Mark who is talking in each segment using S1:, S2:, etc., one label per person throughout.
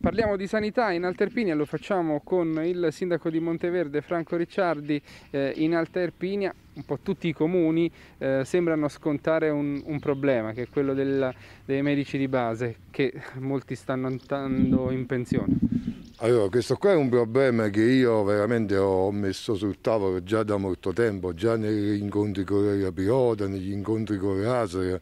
S1: Parliamo di sanità in Alterpinia, lo facciamo con il sindaco di Monteverde Franco Ricciardi eh, in Alterpinia. Un po' tutti i comuni eh, sembrano scontare un, un, problema che è quello del, dei medici di base che molti stanno andando in pensione.
S2: Allora, questo qua è un problema che io veramente ho messo sul tavolo già da molto tempo, già negli incontri con la Pirota, negli incontri con l'Asera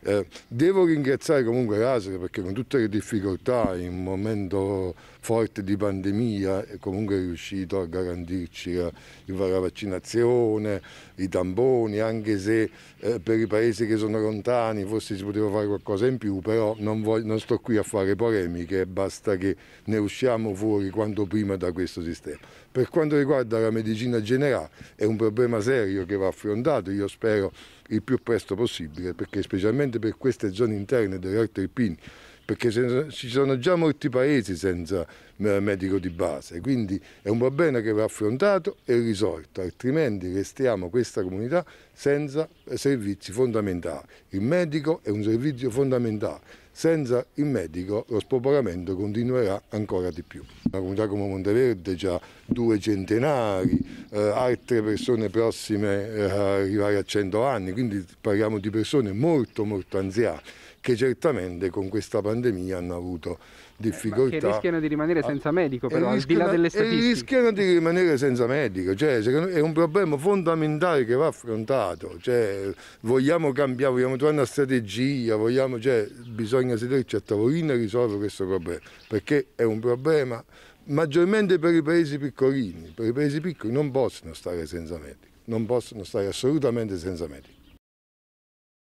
S2: eh, devo ringraziare comunque Rasere perché con tutte le difficoltà in un momento forte di pandemia è comunque riuscito a garantirci la, la vaccinazione, i tamponi, anche se eh, per i paesi che sono lontani forse si poteva fare qualcosa in più, però non, voglio, non sto qui a fare polemiche, basta che ne usciamo fuori quanto prima da questo sistema. Per quanto riguarda la medicina generale è un problema serio che va affrontato, io spero il più presto possibile, perché specialmente per queste zone interne delle dell'Alto Irpini, perché ci sono già molti paesi senza eh, medico di base, quindi è un problema che va affrontato e risolto, altrimenti restiamo questa comunità senza eh, servizi fondamentali. Il medico è un servizio fondamentale senza il medico lo spopolamento continuerà ancora di più. Una comunità come Monteverde già due centenari, eh, altre persone prossime eh, arrivare a 100 anni, quindi parliamo di persone molto molto anziane che certamente con questa pandemia hanno avuto difficoltà. Eh, che rischiano di
S1: rimanere senza medico, eh, però, rischiano, al di là delle statistiche. Eh,
S2: rischiano di rimanere senza medico, cioè, è un problema fondamentale che va affrontato. Cioè, vogliamo cambiare, vogliamo trovare una strategia, vogliamo, cioè, bisogna sederci a tavolino e risolvere questo problema, perché è un problema maggiormente per i paesi piccolini, per i paesi piccoli non possono stare senza medico, non possono stare assolutamente senza medico.